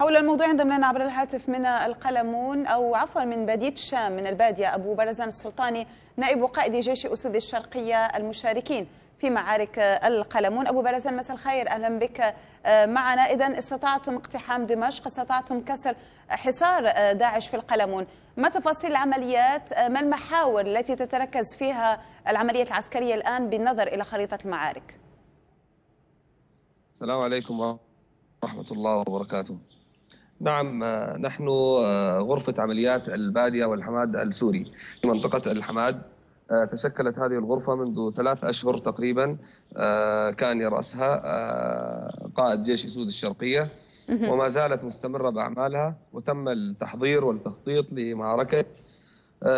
حول الموضوع عندما لنا عبر الهاتف من القلمون او عفوا من باديه الشام من الباديه ابو برزان السلطاني نائب قائد جيش اسود الشرقيه المشاركين في معارك القلمون أبو برزان مساء الخير أهلا بك آه، معنا إذا استطعتم اقتحام دمشق استطعتم كسر حصار آه، داعش في القلمون ما تفاصيل العمليات آه، ما المحاور التي تتركز فيها العملية العسكرية الآن بالنظر إلى خريطة المعارك السلام عليكم ورحمة الله وبركاته نعم آه، نحن آه، غرفة عمليات البادية والحماد السوري في منطقة الحماد آه، تشكلت هذه الغرفة منذ ثلاث أشهر تقريبا كان يرأسها قائد جيش سود الشرقية وما زالت مستمرة بأعمالها وتم التحضير والتخطيط لمعركة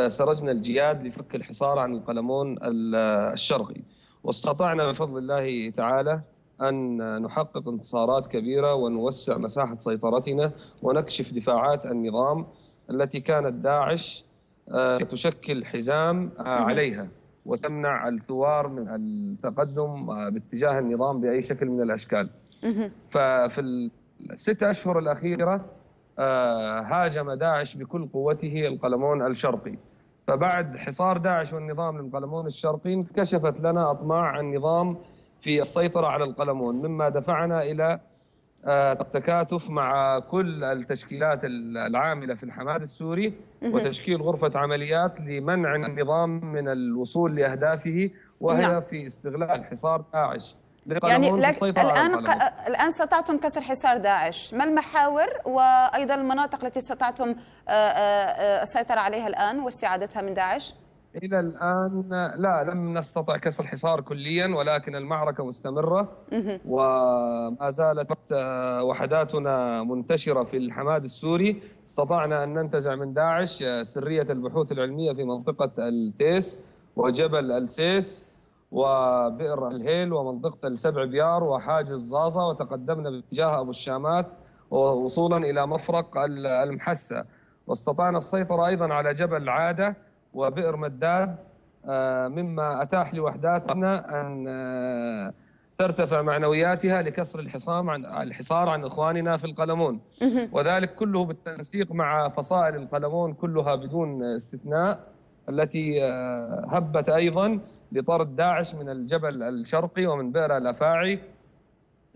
سرجنا الجياد لفك الحصار عن القلمون الشرقي واستطعنا بفضل الله تعالى أن نحقق انتصارات كبيرة ونوسع مساحة سيطرتنا ونكشف دفاعات النظام التي كانت داعش آه، تشكل حزام آه، عليها وتمنع الثوار من التقدم آه، باتجاه النظام بأي شكل من الأشكال ففي الست أشهر الأخيرة هاجم داعش بكل قوته القلمون الشرقي فبعد حصار داعش والنظام للقلمون الشرقي انكشفت لنا أطماع النظام في السيطرة على القلمون مما دفعنا إلى آه، التكاتف مع كل التشكيلات العاملة في الحماد السوري وتشكيل غرفة عمليات لمنع النظام من الوصول لأهدافه وهي نعم. في استغلال حصار داعش يعني لك الآن ق... الآن استطعتم كسر حصار داعش ما المحاور وأيضا المناطق التي استطعتم آه، آه، السيطرة عليها الآن واستعادتها من داعش؟ الى الان لا لم نستطع كسر الحصار كليا ولكن المعركه مستمره وما زالت آه، وحداتنا منتشره في الحماد السوري استطعنا ان ننتزع من داعش آه، سريه البحوث العلميه في منطقه التيس وجبل السيس وبئر الهيل ومنطقه السبع بيار وحاجز زازا وتقدمنا باتجاه ابو الشامات ووصولا الى مفرق المحسه واستطعنا السيطره ايضا على جبل عاده وبئر مداد آه، مما أتاح لوحداتنا أن آه، ترتفع معنوياتها لكسر الحصام عن الحصار عن اخواننا في القلمون وذلك كله بالتنسيق مع فصائل القلمون كلها بدون استثناء التي آه، هبت ايضا لطرد داعش من الجبل الشرقي ومن بئر الافاعي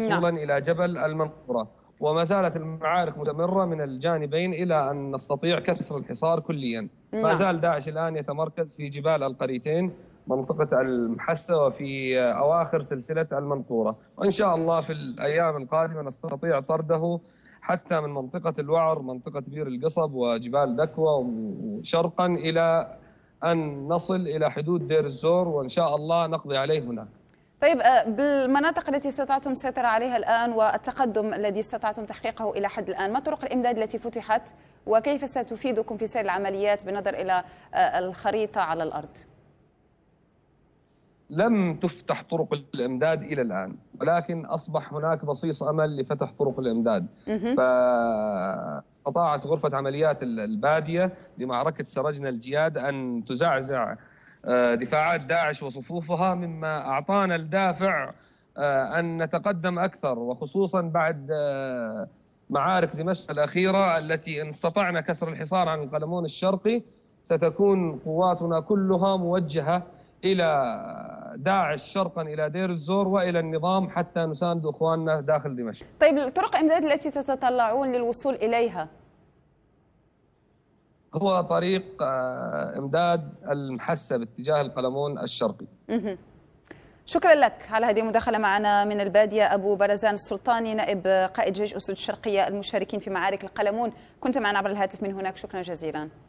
نعم. وصولا الى جبل المنصوره وما زالت المعارك مستمره من الجانبين الى ان نستطيع كسر الحصار كليا ما نعم. زال داعش الان يتمركز في جبال القريتين منطقة المحسة وفي أواخر سلسلة المنقورة وإن شاء الله في الأيام القادمة نستطيع طرده حتى من منطقة الوعر منطقة بير القصب وجبال دكوة وشرقا إلى أن نصل إلى حدود دير الزور وإن شاء الله نقضي عليه هناك طيب آه، بالمناطق التي استطعتم السيطرة عليها الآن والتقدم الذي استطعتم تحقيقه إلى حد الآن ما طرق الإمداد التي فتحت وكيف ستفيدكم في سير العمليات بنظر إلى آه، الخريطة على الأرض؟ لم تفتح طرق الامداد الى الان ولكن اصبح هناك بصيص امل لفتح طرق الامداد فاستطاعت غرفه عمليات الباديه بمعركه سرجنا الجياد ان تزعزع آه، دفاعات داعش وصفوفها مما اعطانا الدافع آه، ان نتقدم اكثر وخصوصا بعد آه، معارك دمشق الاخيره التي ان استطعنا كسر الحصار عن القلمون الشرقي ستكون قواتنا كلها موجهه الى داعش شرقا الى دير الزور والى النظام حتى نساند اخواننا داخل دمشق. طيب الطرق الامداد التي تتطلعون للوصول اليها؟ هو طريق آه، امداد المحسه باتجاه القلمون الشرقي. شكرا لك على هذه المداخله معنا من الباديه ابو برزان السلطاني نائب قائد جيش اسود الشرقيه المشاركين في معارك القلمون، كنت معنا عبر الهاتف من هناك شكرا جزيلا.